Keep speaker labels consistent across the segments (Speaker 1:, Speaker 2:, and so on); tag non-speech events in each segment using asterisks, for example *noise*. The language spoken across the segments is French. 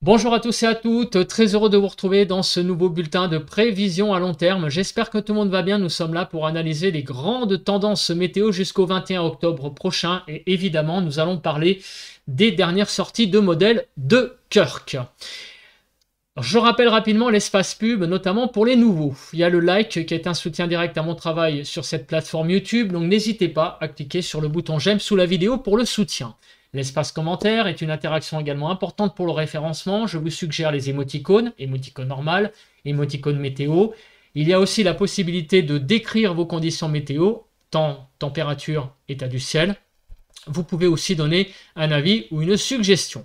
Speaker 1: Bonjour à tous et à toutes, très heureux de vous retrouver dans ce nouveau bulletin de prévision à long terme. J'espère que tout le monde va bien, nous sommes là pour analyser les grandes tendances météo jusqu'au 21 octobre prochain et évidemment nous allons parler des dernières sorties de modèles de Kirk. Je rappelle rapidement l'espace pub, notamment pour les nouveaux. Il y a le like qui est un soutien direct à mon travail sur cette plateforme YouTube, donc n'hésitez pas à cliquer sur le bouton j'aime sous la vidéo pour le soutien. L'espace commentaire est une interaction également importante pour le référencement. Je vous suggère les émoticônes, émoticônes normales, émoticônes météo. Il y a aussi la possibilité de décrire vos conditions météo, temps, température, état du ciel. Vous pouvez aussi donner un avis ou une suggestion.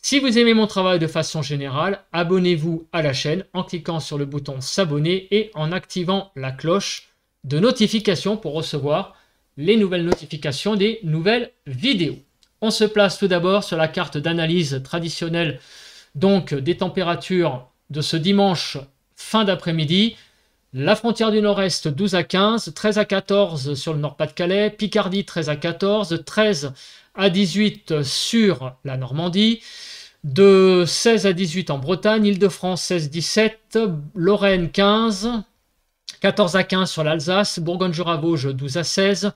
Speaker 1: Si vous aimez mon travail de façon générale, abonnez-vous à la chaîne en cliquant sur le bouton s'abonner et en activant la cloche de notification pour recevoir les nouvelles notifications des nouvelles vidéos. On se place tout d'abord sur la carte d'analyse traditionnelle donc des températures de ce dimanche fin d'après-midi. La frontière du nord-est 12 à 15, 13 à 14 sur le Nord-Pas-de-Calais, Picardie 13 à 14, 13 à 18 sur la Normandie, de 16 à 18 en Bretagne, Île-de-France 16-17, Lorraine 15, 14 à 15 sur l'Alsace, Bourgogne-Jura-Vosges 12 à 16,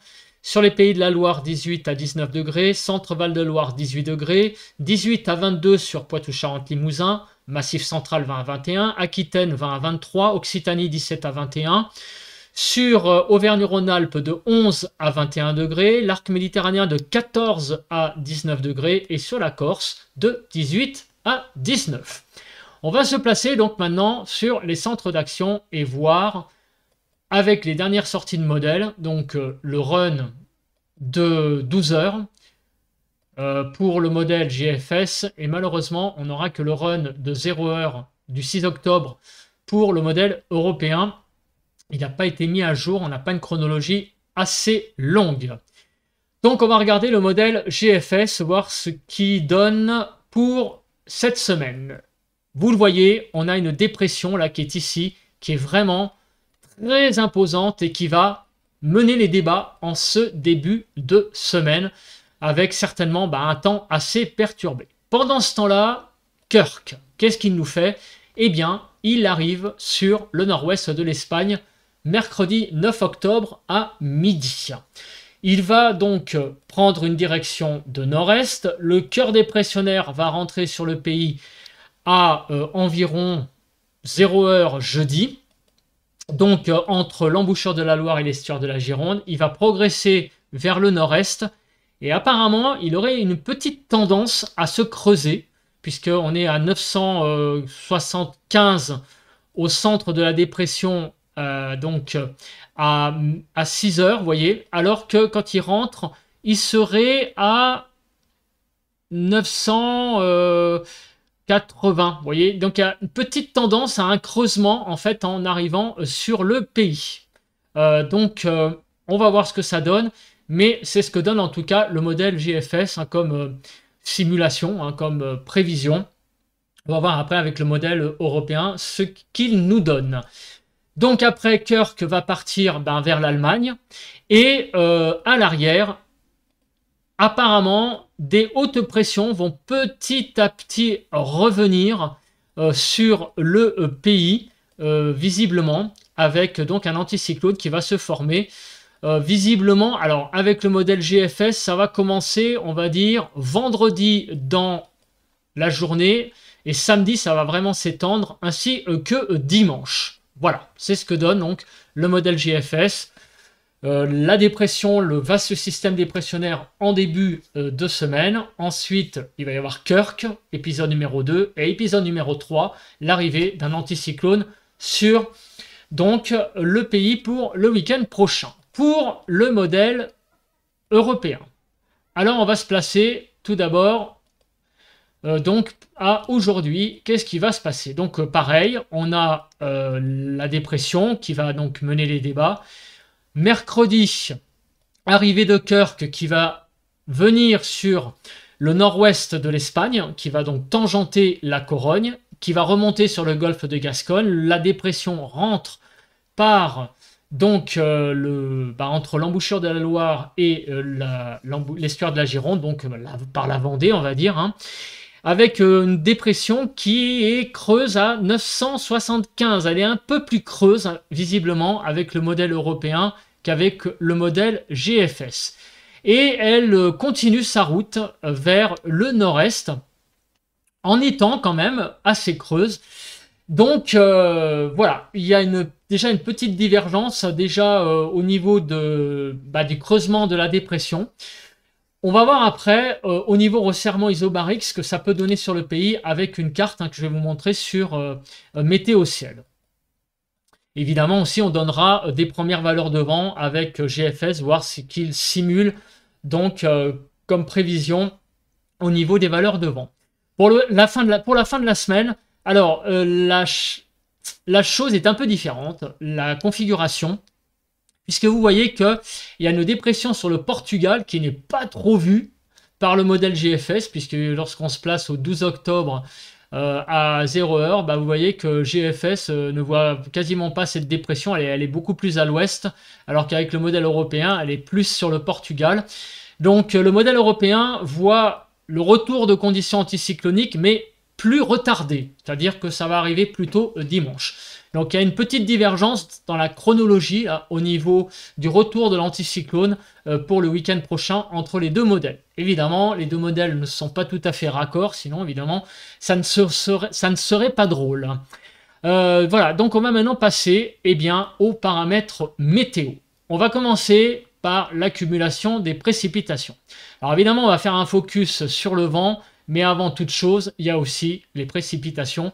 Speaker 1: sur les pays de la Loire, 18 à 19 degrés, centre-val de Loire, 18 degrés, 18 à 22 sur Poitou-Charentes-Limousin, Massif central 20 à 21, Aquitaine 20 à 23, Occitanie 17 à 21. Sur euh, Auvergne-Rhône-Alpes de 11 à 21 degrés, l'arc méditerranéen de 14 à 19 degrés et sur la Corse de 18 à 19. On va se placer donc maintenant sur les centres d'action et voir avec les dernières sorties de modèles, donc euh, le run de 12 heures euh, pour le modèle GFS, et malheureusement, on n'aura que le run de 0 h du 6 octobre pour le modèle européen. Il n'a pas été mis à jour, on n'a pas une chronologie assez longue. Donc on va regarder le modèle GFS, voir ce qu'il donne pour cette semaine. Vous le voyez, on a une dépression là qui est ici, qui est vraiment très imposante et qui va mener les débats en ce début de semaine, avec certainement bah, un temps assez perturbé. Pendant ce temps-là, Kirk, qu'est-ce qu'il nous fait Eh bien, il arrive sur le nord-ouest de l'Espagne mercredi 9 octobre à midi. Il va donc prendre une direction de nord-est. Le cœur dépressionnaire va rentrer sur le pays à euh, environ 0 heure jeudi donc euh, entre l'embouchure de la Loire et l'estuaire de la Gironde. Il va progresser vers le nord-est et apparemment il aurait une petite tendance à se creuser puisqu'on est à 975 au centre de la dépression euh, donc à, 6 heures, voyez, alors que quand il rentre, il serait à 900, 80, vous voyez. Donc il y a une petite tendance à un creusement en fait en arrivant euh, sur le pays. Euh, donc euh, on va voir ce que ça donne, mais c'est ce que donne en tout cas le modèle GFS hein, comme simulation, hein, comme prévision. On va voir après avec le modèle européen ce qu'il nous donne. Donc après, Kirk va partir ben, vers l'Allemagne et à l'arrière, apparemment, des hautes pressions vont petit à petit revenir euh, sur le euh, pays, euh, visiblement, avec donc un anticyclone qui va se former. visiblement, alors avec le modèle GFS, ça va commencer, on va dire, vendredi dans la journée, et samedi, ça va vraiment s'étendre, ainsi que dimanche. Voilà, c'est ce que donne donc le modèle GFS. Euh, la dépression, le vaste système dépressionnaire en début euh, de semaine. Ensuite, il va y avoir Kirk, épisode numéro 2, et épisode numéro 3, l'arrivée d'un anticyclone sur donc le pays pour le week-end prochain. Pour le modèle européen. Alors on va se placer tout d'abord euh, donc à aujourd'hui, qu'est-ce qui va se passer Donc pareil, on a la dépression qui va donc mener les débats. Mercredi, arrivée de Kirk qui va venir sur le nord-ouest de l'Espagne, qui va donc tangenter la Corogne, qui va remonter sur le golfe de Gascogne. La dépression rentre par donc euh, le, bah, entre l'embouchure de la Loire et euh, l'estuaire de la Gironde, donc euh, par la Vendée, on va dire, hein, avec une dépression qui est creuse à 975. Elle est un peu plus creuse, hein, visiblement, avec le modèle européen avec le modèle GFS. Et elle euh, continue sa route euh, vers le nord-est en étant quand même assez creuse. Donc euh, voilà, il y a déjà une petite divergence déjà au niveau bah, du creusement de la dépression. On va voir après au niveau resserrement isobarique ce que ça peut donner sur le pays avec une carte hein, que je vais vous montrer sur Météo Ciel. Évidemment aussi, on donnera euh, des premières valeurs de vent avec euh, GFS, voir ce qu'il simule donc euh, comme prévision au niveau des valeurs de vent. Pour, la, fin de la, pour la, fin de la, semaine, alors la, la chose est un peu différente, la configuration, puisque vous voyez qu'il y a une dépression sur le Portugal qui n'est pas trop vue par le modèle GFS, puisque lorsqu'on se place au 12 octobre, euh, à 0 heure, bah, vous voyez que GFS euh, ne voit quasiment pas cette dépression, elle est, beaucoup plus à l'ouest, alors qu'avec le modèle européen, elle est plus sur le Portugal. Donc euh, le modèle européen voit le retour de conditions anticycloniques, mais plus retardé, c'est-à-dire que ça va arriver plutôt dimanche. Donc il y a une petite divergence dans la chronologie euh, au niveau du retour de l'anticyclone euh, pour le week-end prochain entre les deux modèles. Évidemment, les deux modèles ne sont pas tout à fait raccords, sinon évidemment ça ne, serait, pas drôle. Euh, voilà, donc on va maintenant passer eh bien, aux paramètres météo. On va commencer par l'accumulation des précipitations. Alors évidemment, on va faire un focus sur le vent, mais avant toute chose, il y a aussi les précipitations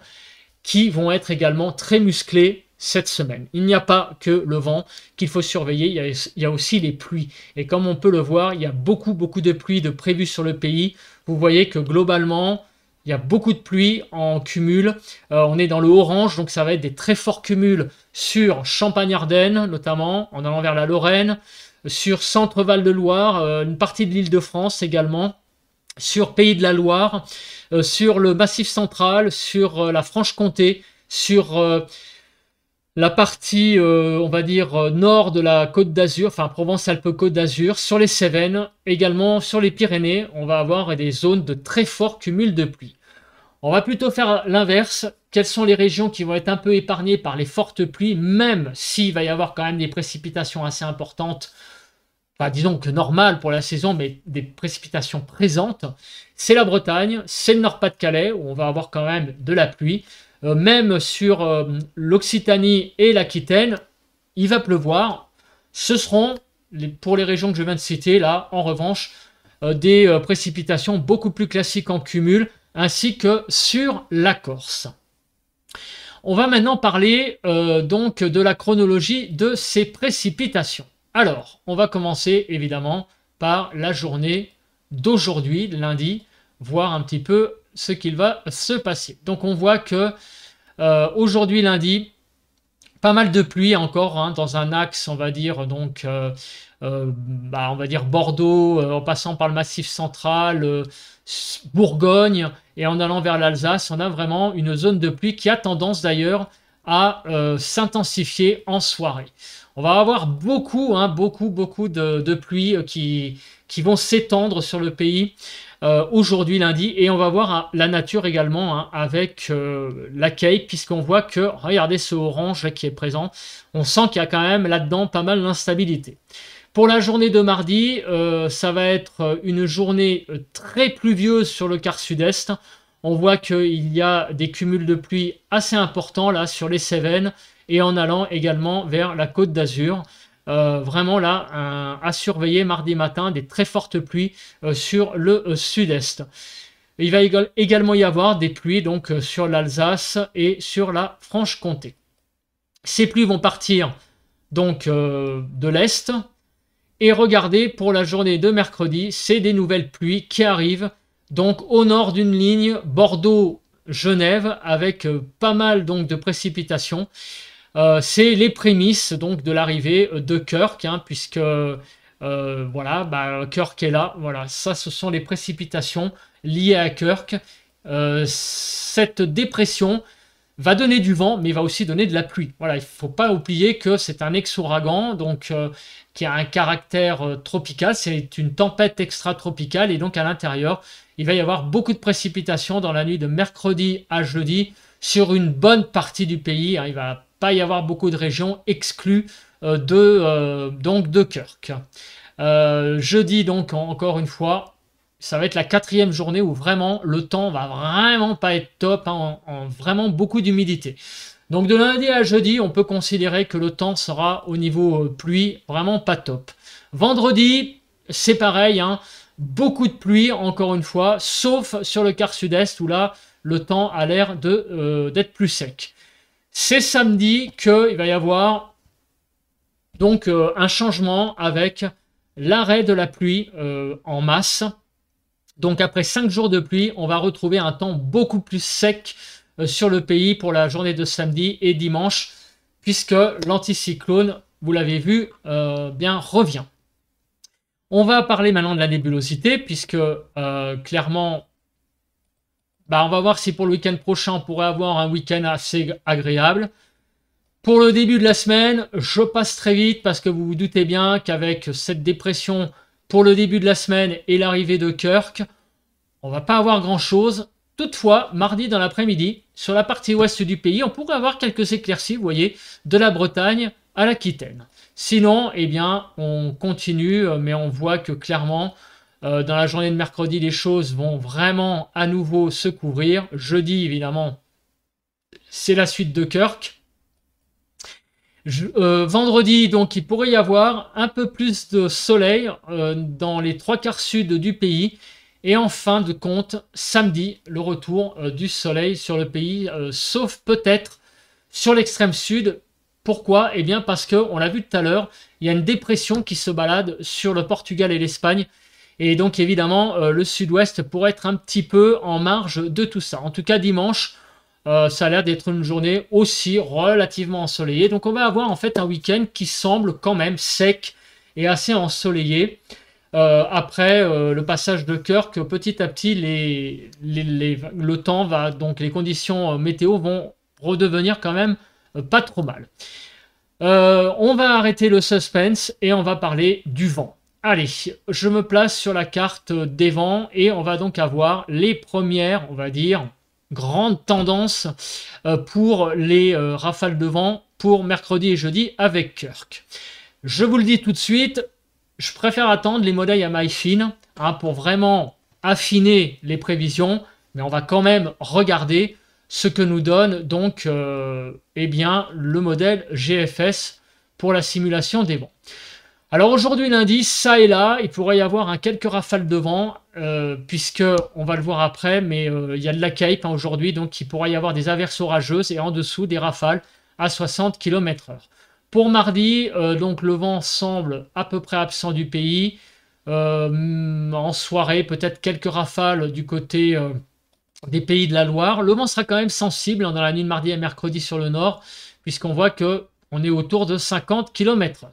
Speaker 1: qui vont être également très musclés cette semaine. Il n'y a pas que le vent qu'il faut surveiller, il y, a, aussi les pluies. Et comme on peut le voir, il y a beaucoup, beaucoup de pluies de prévues sur le pays. Vous voyez que globalement, il y a beaucoup de pluies en cumul. Euh, on est dans le orange, donc ça va être des très forts cumuls sur champagne ardennes notamment, en allant vers la Lorraine, sur Centre-Val-de-Loire, euh, une partie de l'île de France également, sur Pays de la Loire, euh, sur le Massif central, sur euh, la Franche-Comté, sur euh, la partie, on va dire, nord de la côte d'Azur, enfin Provence-Alpes-Côte d'Azur, sur les Cévennes, également sur les Pyrénées, on va avoir des zones de très fort cumul de pluie. On va plutôt faire l'inverse. Quelles sont les régions qui vont être un peu épargnées par les fortes pluies, même s'il va y avoir quand même des précipitations assez importantes pas disons que normal pour la saison, mais des précipitations présentes, c'est la Bretagne, c'est le Nord-Pas-de-Calais, où on va avoir quand même de la pluie. Euh, même sur euh, l'Occitanie et l'Aquitaine, il va pleuvoir. Ce seront, pour les régions que je viens de citer, là, en revanche, euh, des précipitations beaucoup plus classiques en cumul, ainsi que sur la Corse. On va maintenant parler donc de la chronologie de ces précipitations. Alors, on va commencer évidemment par la journée d'aujourd'hui, lundi, voir un petit peu ce qu'il va se passer. Donc on voit que euh, aujourd'hui lundi, pas mal de pluie encore hein, dans un axe, on va dire donc, euh, euh, bah, on va dire Bordeaux, en passant par le Massif central, Bourgogne et en allant vers l'Alsace, on a vraiment une zone de pluie qui a tendance d'ailleurs à euh, s'intensifier en soirée. On va avoir beaucoup, hein, beaucoup, beaucoup de, pluies euh, qui, qui vont s'étendre sur le pays euh, aujourd'hui lundi. Et on va voir hein, la nature également hein, avec la cake, puisqu'on voit que, regardez ce orange qui est présent, on sent qu'il y a quand même là-dedans pas mal d'instabilité. Pour la journée de mardi, ça va être une journée très pluvieuse sur le quart sud-est on voit qu'il y a des cumuls de pluie assez importants là sur les Cévennes et en allant également vers la côte d'Azur. Euh, vraiment là, à surveiller mardi matin des très fortes pluies euh, sur le euh, sud-est. Il va également y avoir des pluies donc sur l'Alsace et sur la Franche-Comté. Ces pluies vont partir donc de l'est. Et regardez pour la journée de mercredi, c'est des nouvelles pluies qui arrivent donc au nord d'une ligne Bordeaux-Genève avec euh, pas mal donc de précipitations. Euh, c'est les prémices donc de l'arrivée euh, de Kirk, hein, puisque voilà, bah, Kirk est là. Voilà, ça, ce sont les précipitations liées à Kirk. cette dépression va donner du vent, mais va aussi donner de la pluie. Voilà, il ne faut pas oublier que c'est un ex-ouragan, donc qui a un caractère tropical. C'est une tempête extratropicale, et donc à l'intérieur, il va y avoir beaucoup de précipitations dans la nuit de mercredi à jeudi sur une bonne partie du pays. Hein. Il va pas y avoir beaucoup de régions exclues euh, de, euh, donc de Kirk. Euh, jeudi, donc, encore une fois, ça va être la quatrième journée où vraiment le temps va vraiment pas être top, hein, en, vraiment beaucoup d'humidité. Donc de lundi à jeudi, on peut considérer que le temps sera au niveau pluie vraiment pas top. Vendredi, c'est pareil, hein. Beaucoup de pluie, encore une fois, sauf sur le quart sud-est où là, le temps a l'air euh, d'être plus sec. C'est samedi qu'il va y avoir donc euh, un changement avec l'arrêt de la pluie euh, en masse. Donc après 5 jours de pluie, on va retrouver un temps beaucoup plus sec sur le pays pour la journée de samedi et dimanche, puisque l'anticyclone, vous l'avez vu, bien revient. On va parler maintenant de la nébulosité, puisque euh, clairement, bah, on va voir si pour le week-end prochain, on pourrait avoir un week-end assez agréable. Pour le début de la semaine, je passe très vite parce que vous vous doutez bien qu'avec cette dépression pour le début de la semaine et l'arrivée de Kirk, on va pas avoir grand-chose. Toutefois, mardi dans l'après-midi, sur la partie ouest du pays, on pourrait avoir quelques éclaircies, vous voyez, de la Bretagne à l'Aquitaine. Sinon, eh bien, on continue, euh, mais on voit que clairement, euh, dans la journée de mercredi, les choses vont vraiment à nouveau se couvrir. Jeudi, évidemment, c'est la suite de Kirk. Euh, vendredi, donc, il pourrait y avoir un peu plus de soleil dans les trois quarts sud du pays. Et en fin de compte, samedi, le retour du soleil sur le pays, sauf peut-être sur l'extrême sud, pourquoi Eh bien parce que, on l'a vu tout à l'heure, il y a une dépression qui se balade sur le Portugal et l'Espagne. Et donc évidemment, euh, le sud-ouest pourrait être un petit peu en marge de tout ça. En tout cas, dimanche, euh, ça a l'air d'être une journée aussi relativement ensoleillée. Donc on va avoir en fait un week-end qui semble quand même sec et assez ensoleillé. Euh, après le passage de que petit à petit, les, le temps va, donc les conditions météo vont redevenir quand même euh, pas trop mal. Euh, on va arrêter le suspense et on va parler du vent. Allez, je me place sur la carte des vents et on va donc avoir les premières, on va dire, grandes tendances euh, pour les rafales de vent pour mercredi et jeudi avec Kirk. Je vous le dis tout de suite, je préfère attendre les modèles à maille fine hein, pour vraiment affiner les prévisions, mais on va quand même regarder ce que nous donne donc euh, eh bien, le modèle GFS pour la simulation des vents. Alors aujourd'hui lundi, ça et là, il pourrait y avoir un quelques rafales de vent, puisqu'on euh, puisque on va le voir après, mais euh, il y a de la cape hein, aujourd'hui, donc il pourrait y avoir des averses orageuses et en dessous des rafales à 60 km/h. Pour mardi, donc le vent semble à peu près absent du pays. en soirée, peut-être quelques rafales du côté des pays de la Loire. Le vent sera quand même sensible hein, dans la nuit de mardi et mercredi sur le nord, puisqu'on voit qu'on est autour de 50 km.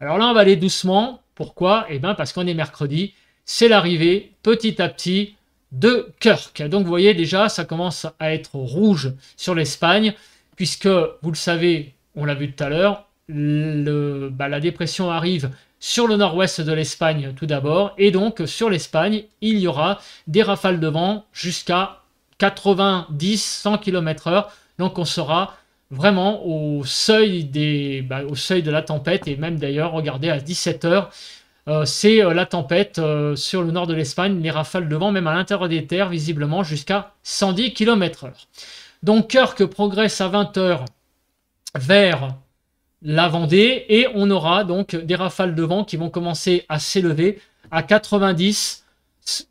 Speaker 1: Alors là, on va aller doucement. Pourquoi Eh bien, parce qu'on est mercredi. C'est l'arrivée petit à petit de Kirk. Donc, vous voyez déjà, ça commence à être rouge sur l'Espagne, puisque, vous le savez, on l'a vu tout à l'heure, bah, la dépression arrive sur le nord-ouest de l'Espagne tout d'abord, et donc sur l'Espagne, il y aura des rafales de vent jusqu'à 90, 100 km/h. Donc on sera vraiment au seuil, des, bah, au seuil de la tempête. Et même d'ailleurs, regardez, à 17h, euh, c'est euh, la tempête euh, sur le nord de l'Espagne, les rafales de vent, même à l'intérieur des terres, visiblement jusqu'à 110 km/h. Donc Kirk progresse à 20h vers la Vendée et on aura donc des rafales de vent qui vont commencer à s'élever à 90,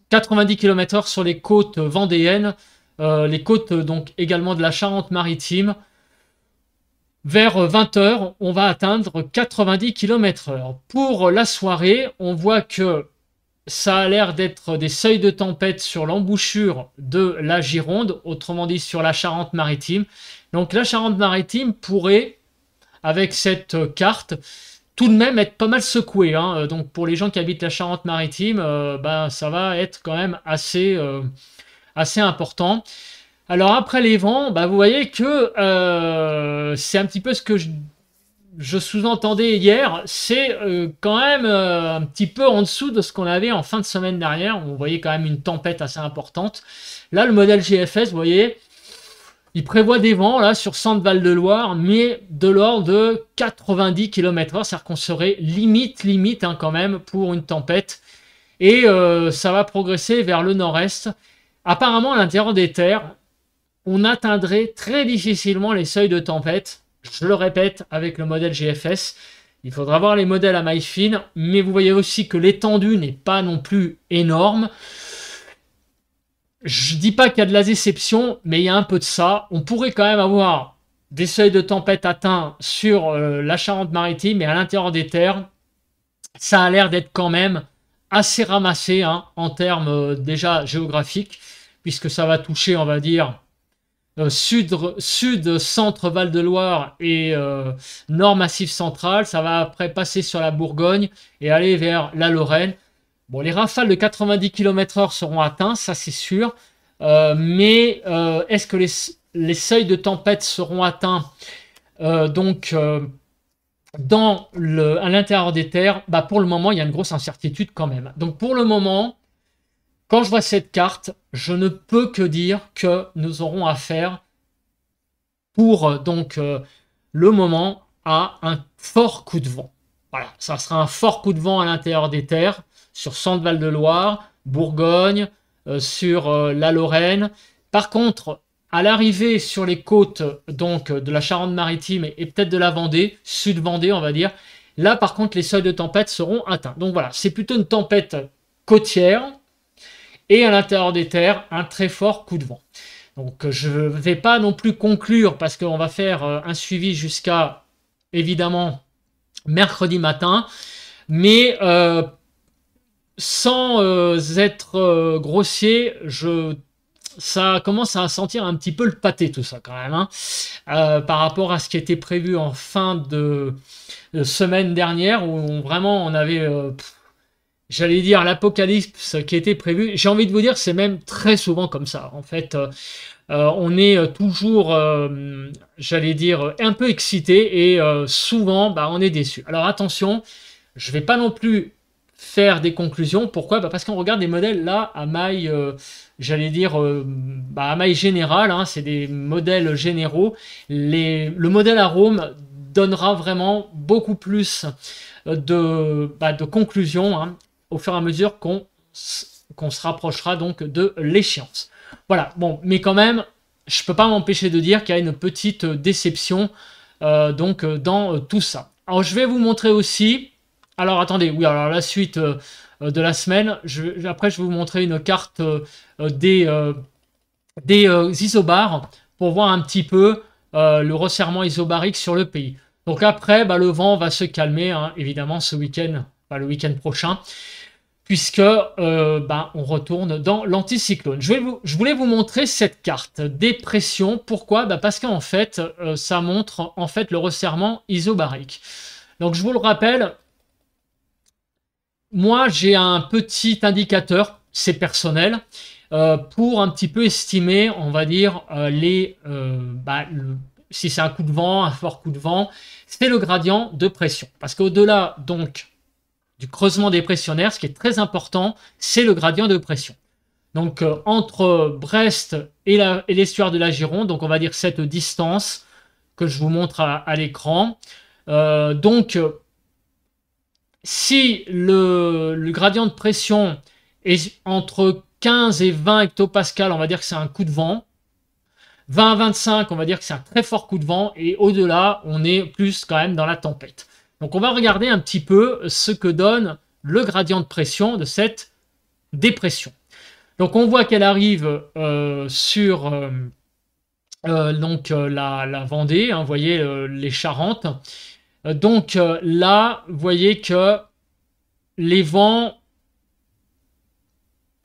Speaker 1: 90 km/h sur les côtes vendéennes euh, les côtes donc également de la Charente-Maritime. Vers 20h, on va atteindre 90 km/h. Pour la soirée, on voit que ça a l'air d'être des seuils de tempête sur l'embouchure de la Gironde, autrement dit sur la Charente-Maritime. Donc la Charente-Maritime pourrait, avec cette carte, tout de même être pas mal secouée. Hein. Donc pour les gens qui habitent la Charente-Maritime, euh, ben, ça va être quand même assez... Euh, assez important. Alors après les vents, bah, vous voyez que euh, c'est un petit peu ce que je, sous-entendais hier, c'est euh, quand même euh, un petit peu en dessous de ce qu'on avait en fin de semaine dernière. On voyait quand même une tempête assez importante. Là, le modèle GFS, vous voyez, il prévoit des vents là sur centre val de Loire, mais de l'ordre de 90 km/h, c'est-à-dire qu'on serait limite, limite hein, quand même pour une tempête. Et ça va progresser vers le nord-est. Apparemment, à l'intérieur des terres, on atteindrait très difficilement les seuils de tempête. Je le répète, avec le modèle GFS, il faudra voir les modèles à maille fine, mais vous voyez aussi que l'étendue n'est pas non plus énorme. Je dis pas qu'il y a de la déception, mais il y a un peu de ça. On pourrait quand même avoir des seuils de tempête atteints sur euh, la Charente-Maritime mais à l'intérieur des terres. Ça a l'air d'être quand même assez ramassé hein, en termes euh, déjà géographiques puisque ça va toucher, on va dire, euh, sud, centre Val de Loire et euh, nord Massif central. Ça va après passer sur la Bourgogne et aller vers la Lorraine. Bon, les rafales de 90 km/h seront atteintes, ça c'est sûr. Euh, mais est-ce que les, seuils de tempête seront atteints donc dans à l'intérieur des terres bah Pour le moment, il y a une grosse incertitude quand même. Donc pour le moment, quand je vois cette carte, je ne peux que dire que nous aurons affaire pour euh, donc euh, le moment à un fort coup de vent. Voilà, ça sera un fort coup de vent à l'intérieur des terres, sur Centre-Val de Loire, Bourgogne, euh, sur la Lorraine. Par contre, à l'arrivée sur les côtes donc de la Charente-Maritime et peut-être de la Vendée, Sud-Vendée on va dire, là par contre les seuils de tempête seront atteints. Donc voilà, c'est plutôt une tempête côtière et à l'intérieur des terres, un très fort coup de vent. Donc euh, je ne vais pas non plus conclure parce qu'on va faire euh, un suivi jusqu'à évidemment mercredi matin, mais euh, sans être grossier, je ça commence à sentir un petit peu le pâté tout ça quand même, hein. par rapport à ce qui était prévu en fin de, semaine dernière où vraiment on avait j'allais dire l'apocalypse qui était prévu. J'ai envie de vous dire, c'est même très souvent comme ça. En fait, euh, euh, on est euh, toujours, j'allais dire, un peu excité et souvent, bah, on est déçu. Alors attention, je vais pas non plus faire des conclusions. Pourquoi bah, Parce qu'on regarde des modèles là à maille, j'allais dire, bah, à maille générale. Hein, c'est des modèles généraux. le modèle à Rome donnera vraiment beaucoup plus de, bah, de conclusions. Hein au fur et à mesure qu'on se rapprochera donc de l'échéance. Voilà, bon, mais quand même, je ne peux pas m'empêcher de dire qu'il y a une petite déception euh, donc euh, dans euh, tout ça. Alors je vais vous montrer aussi, alors attendez, oui, alors la suite de la semaine, après je vais vous montrer une carte des, des isobars pour voir un petit peu le resserrement isobarique sur le pays. Donc après, bah, le vent va se calmer, hein, évidemment, ce week-end, bah, le week-end prochain puisque euh, ben, on retourne dans l'anticyclone. Je, je voulais vous montrer cette carte, pressions. Pourquoi ben, Parce qu'en fait, euh, ça montre en fait le resserrement isobarique. Donc je vous le rappelle, moi j'ai un petit indicateur, c'est personnel, euh, pour un petit peu estimer, on va dire, euh, les, ben, si c'est un coup de vent, un fort coup de vent, c'est le gradient de pression. Parce qu'au-delà donc du creusement des pressionnaires, ce qui est très important, c'est le gradient de pression. Donc euh, entre Brest et l'estuaire de la Gironde, donc on va dire cette distance que je vous montre à, l'écran. Euh, donc euh, si le, le, gradient de pression est entre 15 et 20 hectopascales, on va dire que c'est un coup de vent. 20 à 25, on va dire que c'est un très fort coup de vent. Et au-delà, on est plus quand même dans la tempête. Donc on va regarder un petit peu ce que donne le gradient de pression de cette dépression. Donc on voit qu'elle arrive euh, sur euh, euh, donc, la, Vendée, hein, vous voyez les Charentes. donc là, vous voyez que les vents...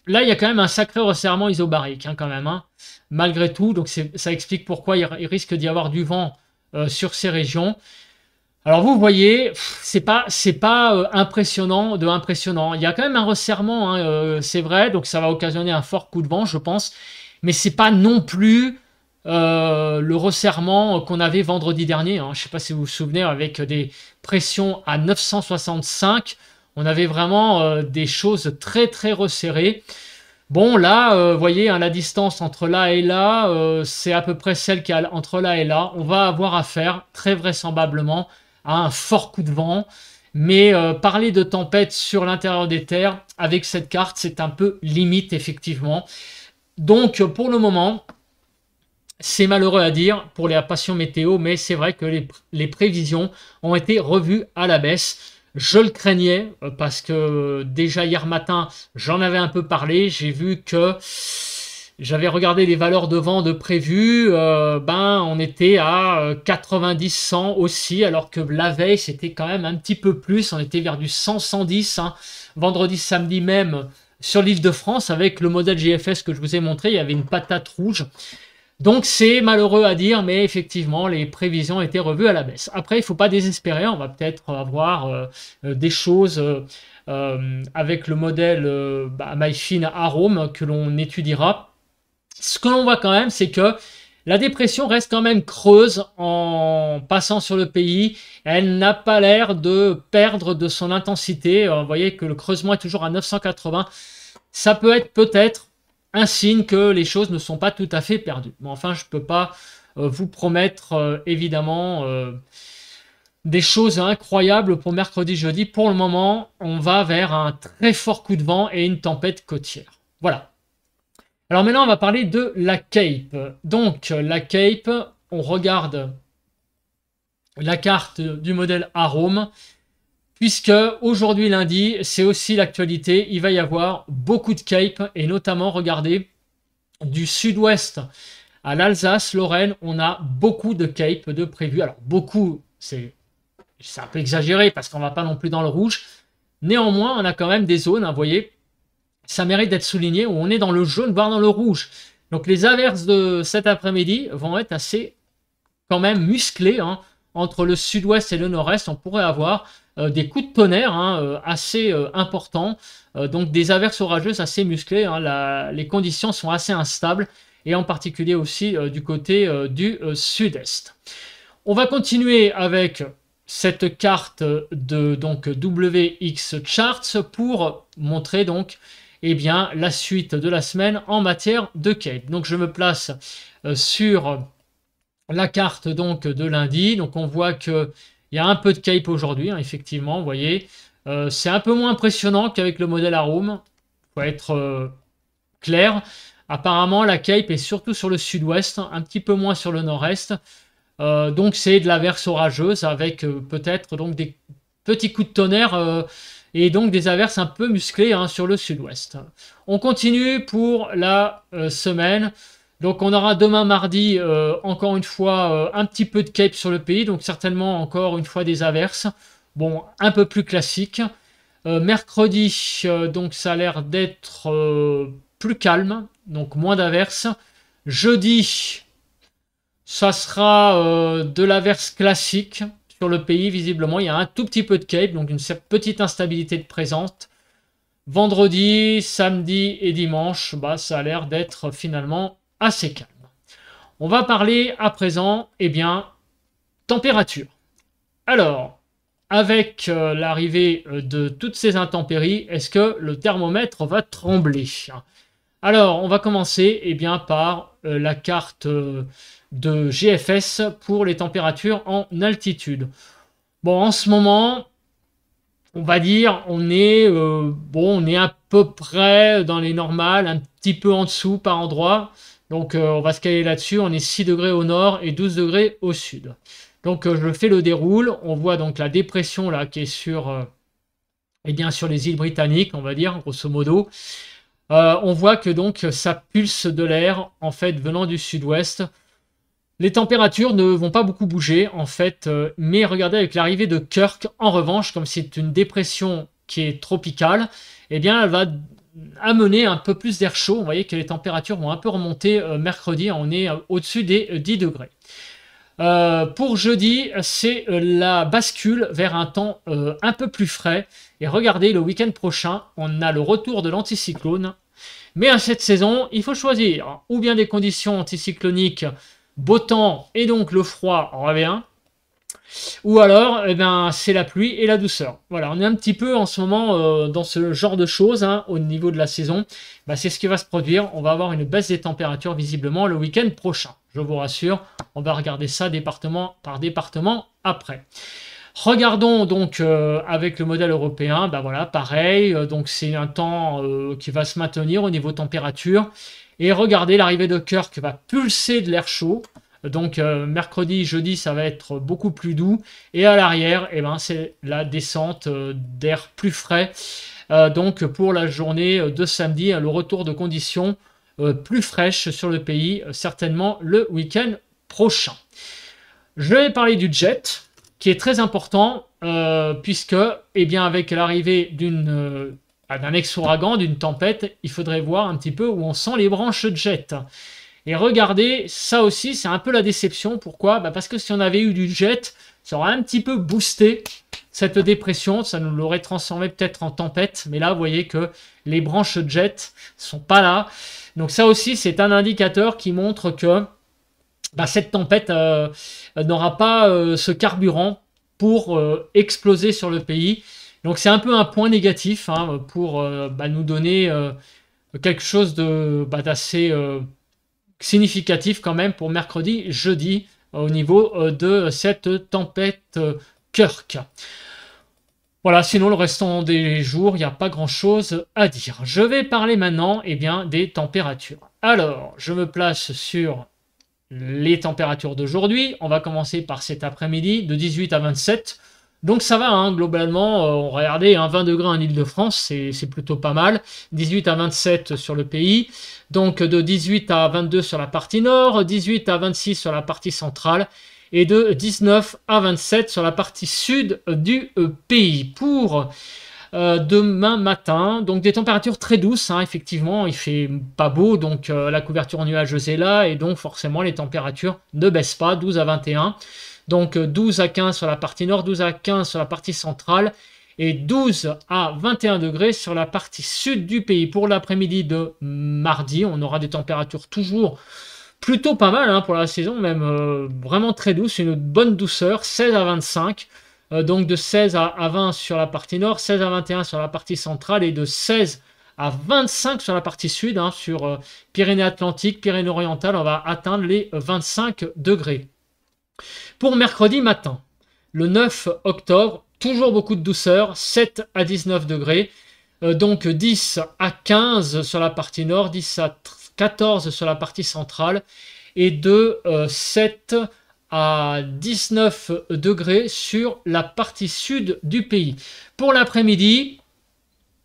Speaker 1: Là, il y a quand même un sacré resserrement isobarique, hein, quand même, hein, malgré tout. Donc ça explique pourquoi il risque d'y avoir du vent sur ces régions. Alors vous voyez, c'est pas c'est pas euh, impressionnant de impressionnant. Il y a quand même un resserrement, hein, euh, c'est vrai, donc ça va occasionner un fort coup de vent, je pense. Mais c'est pas non plus euh, le resserrement qu'on avait vendredi dernier. Je hein. Je sais pas si vous vous souvenez, avec des pressions à 965, on avait vraiment des choses très très resserrées. Bon là, vous voyez, hein, la distance entre là et là, c'est à peu près celle qu'il y a entre là et là. On va avoir affaire très vraisemblablement un fort coup de vent. Mais euh, parler de tempête sur l'intérieur des terres avec cette carte, c'est un peu limite, effectivement. Donc, pour le moment, c'est malheureux à dire pour les passions météo, mais c'est vrai que les, les, prévisions ont été revues à la baisse. Je le craignais euh, parce que déjà hier matin, j'en avais un peu parlé. J'ai vu que j'avais regardé les valeurs de vente prévues, euh, ben on était à 90-100 euh, aussi, alors que la veille c'était quand même un petit peu plus, on était vers du 100-110, hein. vendredi, samedi même sur l'île de France avec le modèle GFS que je vous ai montré, il y avait une patate rouge. Donc c'est malheureux à dire, mais effectivement, les prévisions étaient revues à la baisse. Après, il ne faut pas désespérer, on va peut-être avoir euh, des choses avec le modèle bah, MyFin à que l'on étudiera ce que l'on voit quand même, c'est que la dépression reste quand même creuse en passant sur le pays. Elle n'a pas l'air de perdre de son intensité. Euh, vous voyez que le creusement est toujours à 980. Ça peut être peut-être un signe que les choses ne sont pas tout à fait perdues. Mais enfin, je ne peux pas euh, vous promettre euh, évidemment des choses incroyables pour mercredi, jeudi. Pour le moment, on va vers un très fort coup de vent et une tempête côtière. Voilà. Alors maintenant, on va parler de la cape. Donc, la cape, on regarde la carte du modèle Arome, puisque aujourd'hui lundi, c'est aussi l'actualité. Il va y avoir beaucoup de cape, et notamment, regardez, du sud-ouest à l'Alsace, Lorraine, on a beaucoup de cape de prévu. Alors, beaucoup, c'est un peu exagéré parce qu'on va pas non plus dans le rouge. Néanmoins, on a quand même des zones, hein, vous voyez, ça mérite d'être souligné, où on est dans le jaune, voire dans le rouge. Donc les averses de cet après-midi vont être assez quand même musclées. Hein. Entre le sud-ouest et le nord-est, on pourrait avoir euh, des coups de tonnerre hein, euh, assez euh, importants. donc des averses orageuses assez musclées. Hein. les conditions sont assez instables, et en particulier aussi du côté du sud-est. On va continuer avec cette carte de donc WX Charts pour montrer donc eh bien, la suite de la semaine en matière de cape. Donc je me place euh, sur la carte donc de lundi. Donc on voit qu'il y a un peu de cape aujourd'hui, hein, effectivement, vous voyez. Euh, c'est un peu moins impressionnant qu'avec le modèle Arum, pour être euh, clair. Apparemment, la cape est surtout sur le sud-ouest, un petit peu moins sur le nord-est. donc c'est de la verse orageuse avec peut-être donc des petits coups de tonnerre et donc des averses un peu musclées hein, sur le sud-ouest. On continue pour la euh, semaine. Donc on aura demain mardi euh, encore une fois euh, un petit peu de cape sur le pays, donc certainement encore une fois des averses. Bon, un peu plus classique. mercredi, donc ça a l'air d'être plus calme, donc moins d'averses. Jeudi, ça sera de l'averse classique, le pays, visiblement, il y a un tout petit peu de cape, donc une petite instabilité de présente Vendredi, samedi et dimanche, bah, ça a l'air d'être finalement assez calme. On va parler à présent, et eh bien, température. Alors, avec euh, l'arrivée euh, de toutes ces intempéries, est-ce que le thermomètre va trembler Alors, on va commencer eh bien, par euh, la carte euh, de GFS pour les températures en altitude. Bon, en ce moment, on va dire, on est, euh, bon, on est à peu près dans les normales, un petit peu en dessous par endroit. Donc, on va se caler là-dessus. On est 6 degrés au nord et 12 degrés au sud. Donc, je fais le déroule. On voit donc la dépression là qui est sur, eh bien, sur les îles britanniques, on va dire, grosso modo. Euh, on voit que donc ça pulse de l'air en fait venant du sud-ouest. Les températures ne vont pas beaucoup bouger en fait, euh, mais regardez avec l'arrivée de Kirk, en revanche, comme c'est une dépression qui est tropicale, et eh bien elle va amener un peu plus d'air chaud. Vous voyez que les températures vont un peu remonter euh, mercredi, on est au-dessus des 10 degrés. Euh, pour jeudi, c'est euh, la bascule vers un temps euh, un peu plus frais. Et regardez, le week-end prochain, on a le retour de l'anticyclone. Mais à cette saison, il faut choisir hein. ou bien des conditions anticycloniques, beau temps et donc le froid revient, ou alors eh ben, c'est la pluie et la douceur. Voilà, on est un petit peu en ce moment dans ce genre de choses hein, au niveau de la saison. Bah, c'est ce qui va se produire. On va avoir une baisse des températures visiblement le week-end prochain. Je vous rassure, on va regarder ça département par département après. Regardons donc euh, avec le modèle européen, ben voilà, pareil, euh, donc c'est un temps euh, qui va se maintenir au niveau température. Et regardez, l'arrivée de qui va pulser de l'air chaud. Donc mercredi, jeudi, ça va être beaucoup plus doux. Et à l'arrière, eh ben, c'est la descente d'air plus frais. donc pour la journée de samedi, le retour de conditions plus fraîches sur le pays, certainement le week-end prochain. Je vais parler du jet, qui est très important, euh, puisque, et eh bien, avec l'arrivée d'une... Euh, d'un ex-ouragan, d'une tempête, il faudrait voir un petit peu où on sent les branches de jet. Et regardez, ça aussi, c'est un peu la déception. Pourquoi bah, Parce que si on avait eu du jet, ça aurait un petit peu boosté cette dépression. Ça nous l'aurait transformé peut-être en tempête. Mais là, vous voyez que les branches jet sont pas là. Donc ça aussi, c'est un indicateur qui montre que bah, cette tempête euh, euh, n'aura pas euh, ce carburant pour exploser sur le pays. Donc c'est un peu un point négatif hein, pour bah, nous donner quelque chose de bah, d'assez significatif quand même pour mercredi, jeudi, au niveau de cette tempête Kirk. Voilà, sinon le restant des jours, il n'y a pas grand-chose à dire. Je vais parler maintenant eh bien, des températures. Alors, je me place sur les températures d'aujourd'hui. On va commencer par cet après-midi de 18 à 27. Donc ça va, hein, globalement, euh, on 20 hein, degrés en Ile-de-France, c'est plutôt pas mal. 18 à 27 sur le pays. Donc de 18 à 22 sur la partie nord, 18 à 26 sur la partie centrale et de 19 à 27 sur la partie sud du euh, pays. Pour euh, demain matin. Donc des températures très douces, hein, effectivement, il fait pas beau, donc euh, la couverture nuageuse est là, et donc forcément les températures ne baissent pas, 12 à 21. Donc 12 euh, à 15 sur la partie nord, 12 à 15 sur la partie centrale, et 12 à 21 degrés sur la partie sud du pays. Pour l'après-midi de mardi, on aura des températures toujours plutôt pas mal hein, pour la saison, même vraiment très douces, une bonne douceur, 16 à 25. Euh, donc de 16 à 20 sur la partie nord, 16 à 21 sur la partie centrale et de 16 à 25 sur la partie sud, hein, sur euh, Pyrénées-Atlantiques, Pyrénées-Orientales, on va atteindre les 25 euh, degrés. Pour mercredi matin, le 9 octobre, toujours beaucoup de douceur, 7 à 19 degrés, donc 10 à 15 sur la partie nord, 10 à 14 sur la partie centrale et de 7 à 19 degrés sur la partie sud du pays. Pour l'après-midi,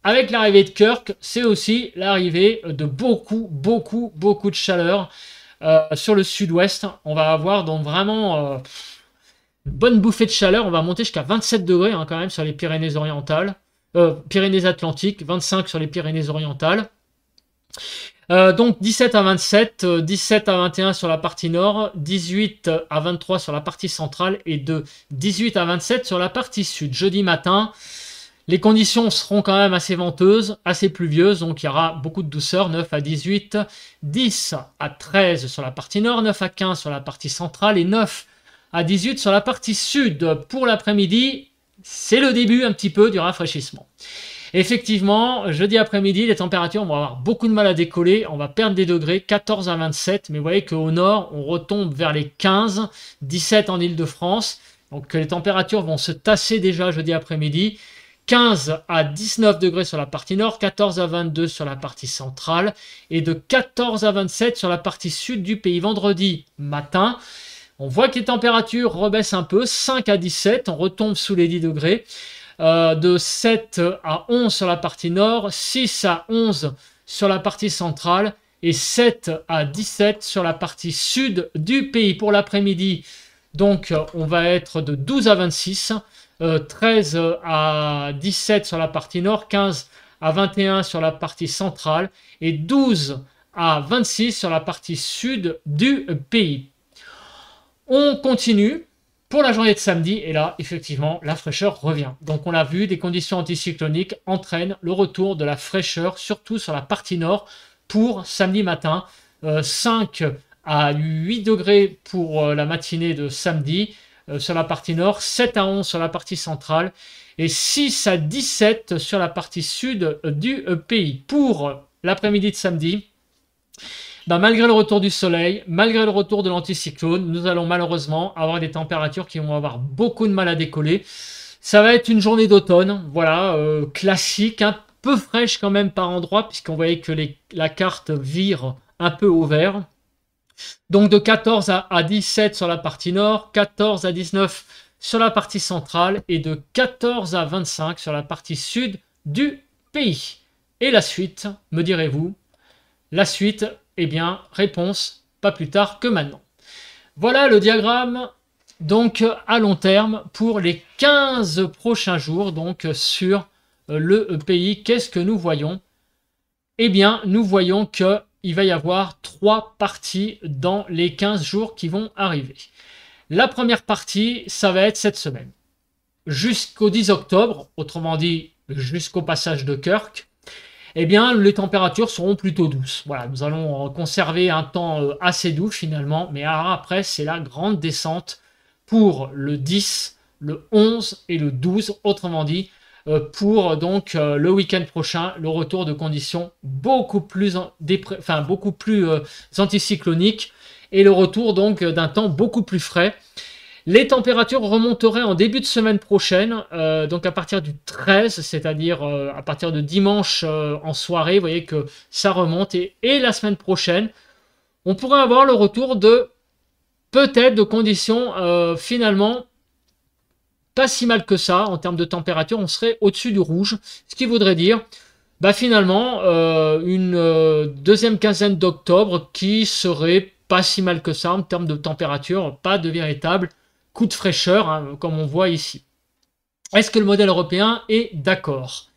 Speaker 1: avec l'arrivée de Kirk, c'est aussi l'arrivée de beaucoup, beaucoup, beaucoup de chaleur euh, sur le sud-ouest. On va avoir donc vraiment une euh, bonne bouffée de chaleur. On va monter jusqu'à 27 degrés hein, quand même sur les Pyrénées-Orientales, euh, Pyrénées-Atlantiques, 25 sur les Pyrénées-Orientales. Euh, donc 17 à 27, 17 euh, à 21 sur la partie nord, 18 euh, à 23 sur la partie centrale et de 18 à 27 sur la partie sud. Jeudi matin, les conditions seront quand même assez venteuses, assez pluvieuses, donc il y aura beaucoup de douceur, 9 à 18, 10 à 13 sur la partie nord, 9 à 15 sur la partie centrale et 9 à 18 sur la partie sud. Pour l'après-midi, c'est le début un petit peu du rafraîchissement. Effectivement, jeudi après-midi, les températures vont avoir beaucoup de mal à décoller. On va perdre des degrés, 14 à 27. Mais vous voyez qu'au nord, on retombe vers les 15, 17 en Ile-de-France. Donc les températures vont se tasser déjà jeudi après-midi. 15 à 19 degrés sur la partie nord, 14 à 22 sur la partie centrale et de 14 à 27 sur la partie sud du pays vendredi matin. On voit que les températures rebaissent un peu, 5 à 17, on retombe sous les 10 degrés. Euh, de 7 à 11 sur la partie nord, 6 à 11 sur la partie centrale et 7 à 17 sur la partie sud du pays pour l'après-midi. Donc on va être de 12 à 26, 13 euh, à 17 sur la partie nord, 15 à 21 sur la partie centrale et 12 à 26 sur la partie sud du pays. On continue pour la journée de samedi. Et là, effectivement, la fraîcheur revient. Donc on l'a vu, des conditions anticycloniques entraînent le retour de la fraîcheur, surtout sur la partie nord, pour samedi matin. 5 euh, à 8 degrés pour euh, la matinée de samedi euh, sur la partie nord, 7 à 11 sur la partie centrale et 6 à 17 sur la partie sud du pays. Pour l'après-midi de samedi, bah, malgré le retour du soleil, malgré le retour de l'anticyclone, nous allons malheureusement avoir des températures qui vont avoir beaucoup de mal à décoller. Ça va être une journée d'automne, voilà, euh, classique, un peu fraîche quand même par endroit, puisqu'on voyait que les, la carte vire un peu au vert. Donc de 14 à, à 17 sur la partie nord, 14 à 19 sur la partie centrale et de 14 à 25 sur la partie sud du pays. Et la suite, me direz-vous, la suite, eh bien, réponse, pas plus tard que maintenant. Voilà le diagramme donc à long terme pour les 15 prochains jours donc sur euh, le pays. Qu'est-ce que nous voyons Eh bien, nous voyons qu'il va y avoir trois parties dans les 15 jours qui vont arriver. La première partie, ça va être cette semaine. Jusqu'au 10 octobre, autrement dit jusqu'au passage de Kirk, eh bien, les températures seront plutôt douces. Voilà, nous allons conserver un temps euh, assez doux finalement, mais après, c'est la grande descente pour le 10, le 11 et le 12, autrement dit, euh, pour donc euh, le week-end prochain, le retour de conditions beaucoup plus, beaucoup plus anticycloniques et le retour donc d'un temps beaucoup plus frais. Les températures remonteraient en début de semaine prochaine, euh, donc à partir du 13, c'est-à-dire euh, à partir de dimanche euh, en soirée, vous voyez que ça remonte. Et, la semaine prochaine, on pourrait avoir le retour de peut-être de conditions finalement pas si mal que ça en termes de température. On serait au-dessus du rouge, ce qui voudrait dire bah finalement une deuxième quinzaine d'octobre qui serait pas si mal que ça en termes de température, pas de véritable de fraîcheur, hein, comme on voit ici. Est-ce que le modèle européen est d'accord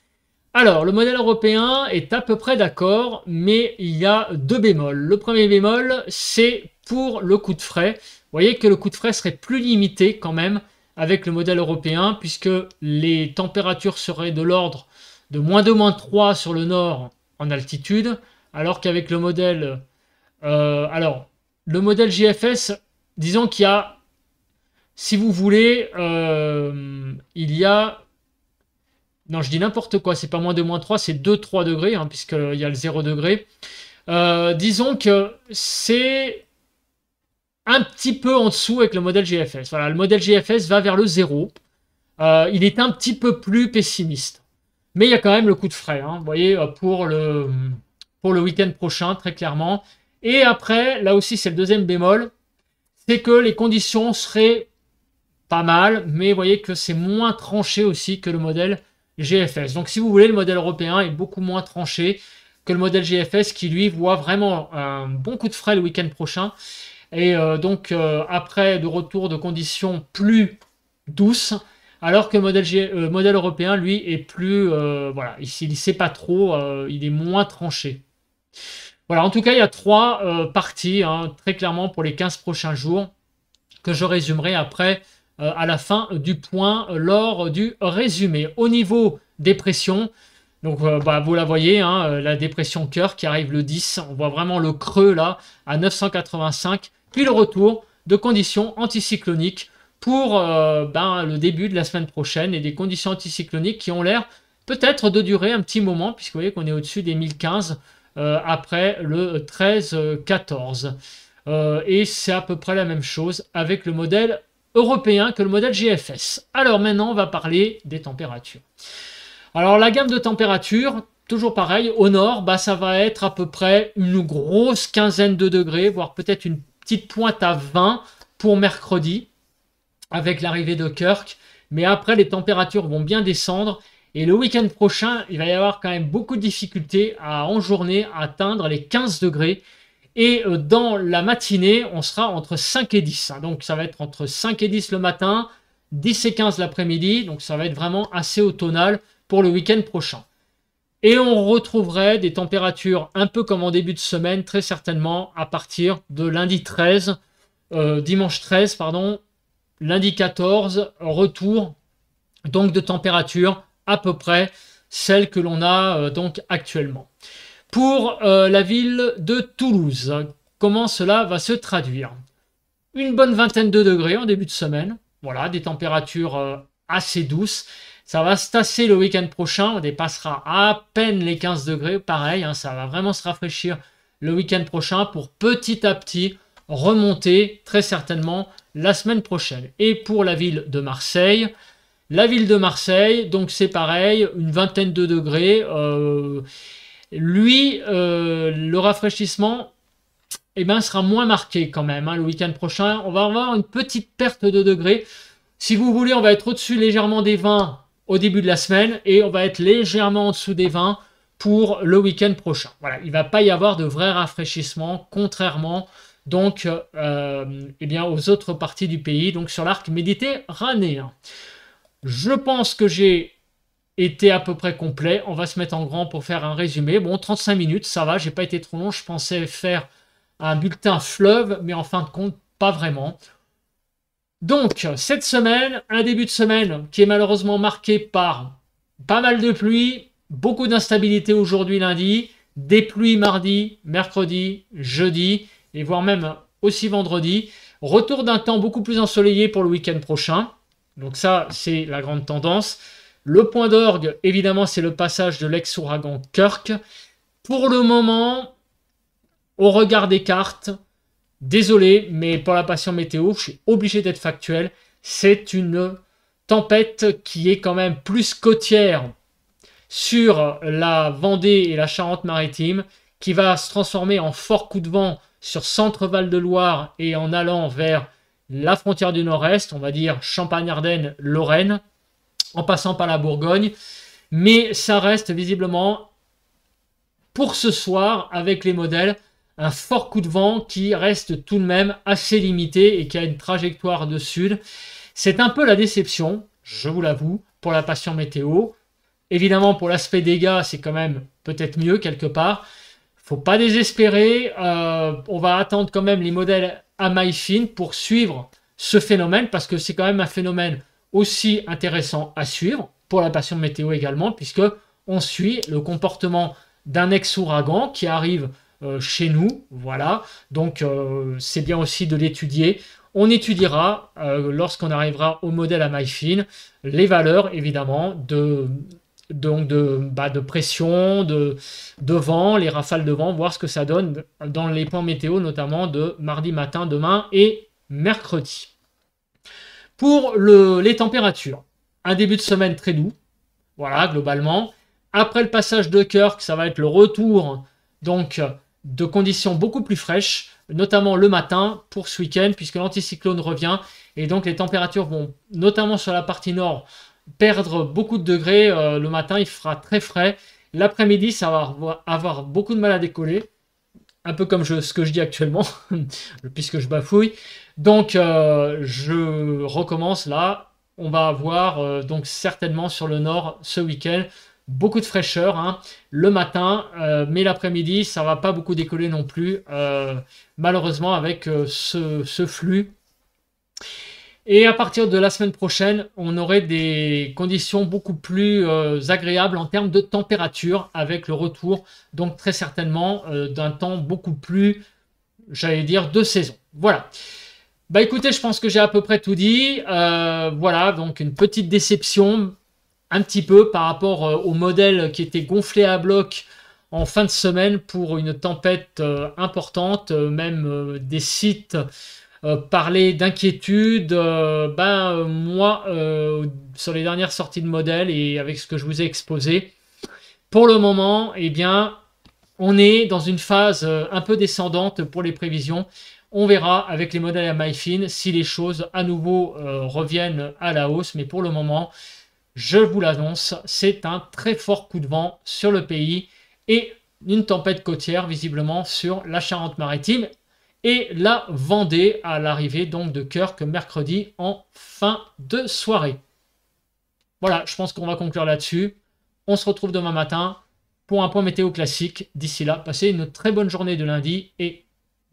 Speaker 1: Alors, le modèle européen est à peu près d'accord, mais il y a deux bémols. Le premier bémol, c'est pour le coup de frais. voyez que le coup de frais serait plus limité quand même avec le modèle européen, puisque les températures seraient de l'ordre de moins 2, moins 3 sur le nord en altitude, alors qu'avec le modèle... Euh, alors, le modèle gfs disons qu'il y a si vous voulez, euh, il y a... Non, je dis n'importe quoi, c'est pas moins de moins 3, c'est 2, 3 degrés, hein, puisqu'il euh, y a le 0 degré. Euh, disons que c'est un petit peu en dessous avec le modèle GFS. Voilà, le modèle GFS va vers le 0. il est un petit peu plus pessimiste. Mais il y a quand même le coup de frais, hein, vous voyez, pour le, pour le week-end prochain, très clairement. Et après, là aussi, c'est le deuxième bémol, c'est que les conditions seraient pas mal, mais vous voyez que c'est moins tranché aussi que le modèle GFS. Donc si vous voulez, le modèle européen est beaucoup moins tranché que le modèle GFS qui lui voit vraiment un bon coup de frais le week-end prochain. Et euh, donc euh, après de retour de conditions plus douces, alors que le modèle, G... Euh, modèle européen lui est plus... voilà, ici il sait pas trop, il est moins tranché. Voilà, en tout cas, il y a trois parties, hein, très clairement, pour les 15 prochains jours, que je résumerai après euh, à la fin du point euh, lors du résumé. Au niveau des pressions, donc euh, bah, vous la voyez, hein, la dépression cœur qui arrive le 10, on voit vraiment le creux là à 985, puis le retour de conditions anticycloniques pour ben, le début de la semaine prochaine et des conditions anticycloniques qui ont l'air peut-être de durer un petit moment, puisque vous voyez qu'on est au-dessus des 1015 après le 13-14. et c'est à peu près la même chose avec le modèle européen que le modèle GFS. Alors maintenant, on va parler des températures. Alors la gamme de températures, toujours pareil, au nord, bah, ça va être à peu près une grosse quinzaine de degrés, voire peut-être une petite pointe à 20 pour mercredi, avec l'arrivée de Kirk. Mais après, les températures vont bien descendre. Et le week-end prochain, il va y avoir quand même beaucoup de difficultés à en journée atteindre les 15 degrés. Et euh, dans la matinée, on sera entre 5 et 10. Hein. Donc ça va être entre 5 et 10 le matin, 10 et 15 l'après-midi. Donc ça va être vraiment assez automnal pour le week-end prochain. Et on retrouverait des températures un peu comme en début de semaine, très certainement à partir de lundi 13, euh, dimanche 13, pardon, lundi 14, retour donc de température à peu près celle que l'on a euh, donc actuellement pour euh, la ville de Toulouse. Comment cela va se traduire Une bonne vingtaine de degrés en début de semaine. Voilà, des températures euh, assez douces. Ça va se tasser le week-end prochain. On dépassera à peine les 15 degrés. Pareil, hein, ça va vraiment se rafraîchir le week-end prochain pour petit à petit remonter très certainement la semaine prochaine. Et pour la ville de Marseille, la ville de Marseille, donc c'est pareil, une vingtaine de degrés. Euh, lui, euh, le rafraîchissement eh ben, sera moins marqué quand même hein, le week-end prochain. On va avoir une petite perte de degrés. Si vous voulez, on va être au-dessus légèrement des 20 au début de la semaine et on va être légèrement en dessous des 20 pour le week-end prochain. Voilà, il ne va pas y avoir de vrai rafraîchissement, contrairement donc euh, eh bien, aux autres parties du pays, donc sur l'arc méditerranéen. Je pense que j'ai était à peu près complet. On va se mettre en grand pour faire un résumé. Bon, 35 minutes, ça va, j'ai pas été trop long. Je pensais faire un bulletin fleuve, mais en fin de compte, pas vraiment. Donc, cette semaine, un début de semaine qui est malheureusement marqué par pas mal de pluie, beaucoup d'instabilité aujourd'hui lundi, des pluies mardi, mercredi, jeudi, et voire même aussi vendredi. Retour d'un temps beaucoup plus ensoleillé pour le week-end prochain. Donc ça, c'est la grande tendance. Le point d'orgue, évidemment, c'est le passage de l'ex-ouragan Kirk. Pour le moment, au regard des cartes, désolé, mais pour la passion météo, je suis obligé d'être factuel. C'est une tempête qui est quand même plus côtière sur la Vendée et la Charente-Maritime, qui va se transformer en fort coup de vent sur Centre-Val de Loire et en allant vers la frontière du Nord-Est, on va dire Champagne-Ardenne, Lorraine en passant par la Bourgogne. Mais ça reste visiblement, pour ce soir, avec les modèles, un fort coup de vent qui reste tout de même assez limité et qui a une trajectoire de sud. C'est un peu la déception, je vous l'avoue, pour la passion météo. Évidemment, pour l'aspect dégâts, c'est quand même peut-être mieux quelque part. Faut pas désespérer. Euh, on va attendre quand même les modèles à maille fine pour suivre ce phénomène parce que c'est quand même un phénomène aussi intéressant à suivre pour la passion météo également, puisque on suit le comportement d'un ex-ouragan qui arrive euh, chez nous. Voilà, donc euh, c'est bien aussi de l'étudier. On étudiera, euh, lorsqu'on arrivera au modèle à fine les valeurs évidemment de, donc de, bas de pression, de, vent, les rafales de vent, voir ce que ça donne dans les points météo, notamment de mardi matin, demain et mercredi. Pour le, les températures, un début de semaine très doux, voilà, globalement. Après le passage de Kirk, ça va être le retour donc de conditions beaucoup plus fraîches, notamment le matin pour ce week-end, puisque l'anticyclone revient, et donc les températures vont, notamment sur la partie nord, perdre beaucoup de degrés. Euh, le matin, il fera très frais. L'après-midi, ça va avoir beaucoup de mal à décoller un peu comme ce que je dis actuellement, *laughs* puisque je bafouille. Donc, euh, je recommence là. On va avoir euh, donc certainement sur le nord ce week-end beaucoup de fraîcheur hein. le matin, euh, mais l'après-midi ça va pas beaucoup décoller non plus, malheureusement avec ce, ce flux. Et à partir de la semaine prochaine, on aurait des conditions beaucoup plus euh, agréables en termes de température avec le retour, donc très certainement euh, d'un temps beaucoup plus, j'allais dire, de saison. Voilà. Bah écoutez, je pense que j'ai à peu près tout dit. Euh, voilà, donc une petite déception un petit peu par rapport au modèle qui était gonflé à bloc en fin de semaine pour une tempête importante, même des sites euh, parler d'inquiétude, euh, ben euh, moi, sur les dernières sorties de modèles et avec ce que je vous ai exposé, pour le moment, eh bien, on est dans une phase un peu descendante pour les prévisions. On verra avec les modèles à MyFin si les choses à nouveau reviennent à la hausse, mais pour le moment, je vous l'annonce, c'est un très fort coup de vent sur le pays et une tempête côtière visiblement sur la Charente-Maritime et la Vendée à l'arrivée donc de Kirk mercredi en fin de soirée. Voilà, je pense qu'on va conclure là-dessus. On se retrouve demain matin pour un point météo classique. D'ici là, passez une très bonne journée de lundi et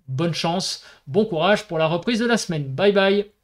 Speaker 1: bonne chance, bon courage pour la reprise de la semaine. Bye bye